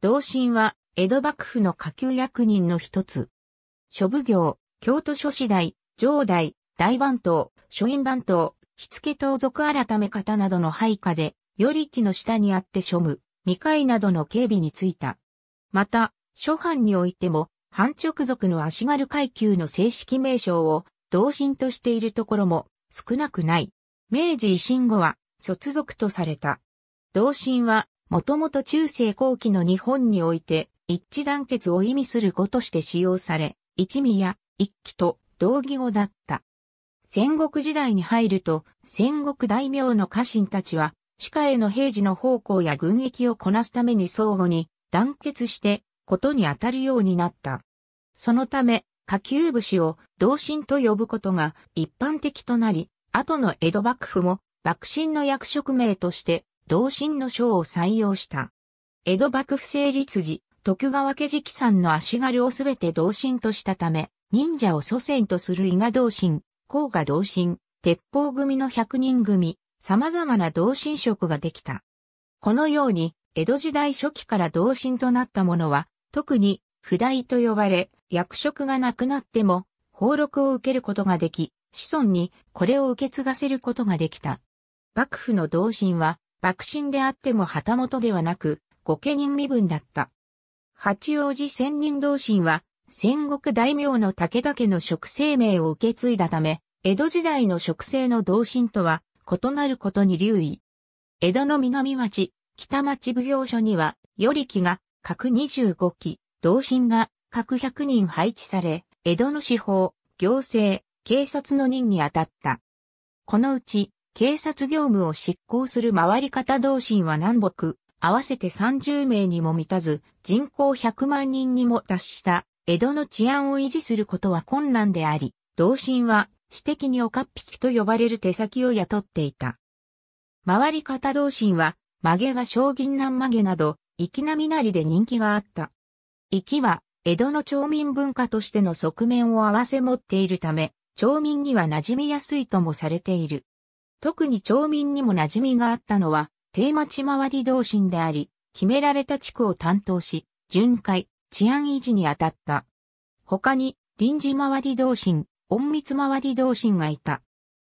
同心は、江戸幕府の下級役人の一つ。諸奉行、京都諸子代、上代、大番頭、諸院番頭、火付盗賊改め方などの配下で、より木の下にあって庶務、未開などの警備についた。また、諸藩においても、藩直属の足軽階級の正式名称を、同心としているところも少なくない。明治維新後は、卒属とされた。同心は、もともと中世後期の日本において、一致団結を意味する語として使用され、一味や一揆と同義語だった。戦国時代に入ると、戦国大名の家臣たちは、主家への平時の奉公や軍役をこなすために相互に団結して、ことに当たるようになった。そのため、下級武士を同心と呼ぶことが一般的となり、後の江戸幕府も幕臣の役職名として同心の章を採用した。江戸幕府成立時、徳川家直んの足軽をすべて同心としたため、忍者を祖先とする伊賀同心、甲賀同心、鉄砲組の百人組、様々な同心職ができた。このように、江戸時代初期から同心となった者は、特に、不代と呼ばれ、役職がなくなっても、俸禄を受けることができ、子孫にこれを受け継がせることができた。幕府の同心は、幕臣であっても旗本ではなく、御家人身分だった。八王子仙人同心は、戦国大名の武田家の食生命を受け継いだため、江戸時代の食生の同心とは異なることに留意。江戸の南町、北町奉行所には、よりが各25期、同心が各100人配置され、江戸の司法、行政、警察の任に当たった。このうち、警察業務を執行する回り方同心は南北、合わせて30名にも満たず、人口100万人にも達した、江戸の治安を維持することは困難であり、同心は、私的におかっぴきと呼ばれる手先を雇っていた。回り方同心は、曲げが将銀南曲げなど、粋な身なりで人気があった。粋は、江戸の町民文化としての側面を合わせ持っているため、町民には馴染みやすいともされている。特に町民にも馴染みがあったのは、定町回り同心であり、決められた地区を担当し、巡回、治安維持に当たった。他に、臨時回り同心、隠密回り同心がいた。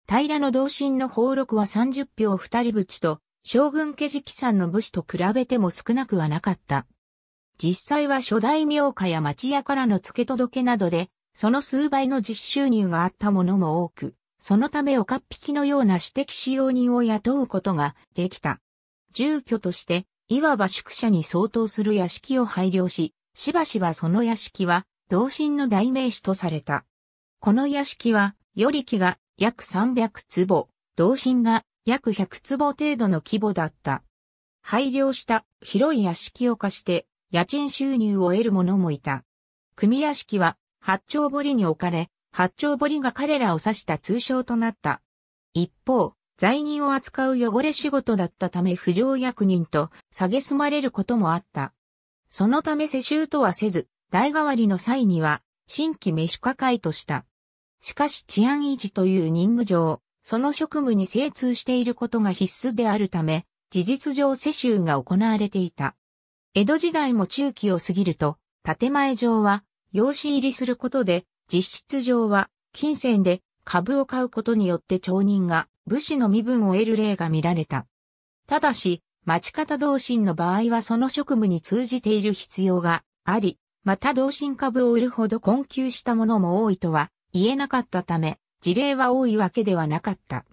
平の同心の宝禄は30票二人ちと、将軍家直さんの武士と比べても少なくはなかった。実際は初代名家や町屋からの付け届けなどで、その数倍の実収入があったものも多く、そのため岡っ引きのような私的使用人を雇うことができた。住居として、いわば宿舎に相当する屋敷を配慮し、しばしばその屋敷は、同心の代名詞とされた。この屋敷は、より木が約300坪、同心が約100坪程度の規模だった。配慮した広い屋敷を貸して、家賃収入を得る者もいた。組屋敷は、八丁堀に置かれ、八丁堀が彼らを指した通称となった。一方、罪人を扱う汚れ仕事だったため不条役人と蔑まれることもあった。そのため世襲とはせず、代替わりの際には、新規召喚会とした。しかし治安維持という任務上、その職務に精通していることが必須であるため、事実上世襲が行われていた。江戸時代も中期を過ぎると、建前上は、養子入りすることで実質上は、金銭で株を買うことによって町人が武士の身分を得る例が見られた。ただし、町方同心の場合はその職務に通じている必要があり、また同心株を売るほど困窮したものも多いとは言えなかったため、事例は多いわけではなかった。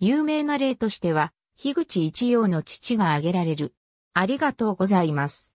有名な例としては、樋口一葉の父が挙げられる。ありがとうございます。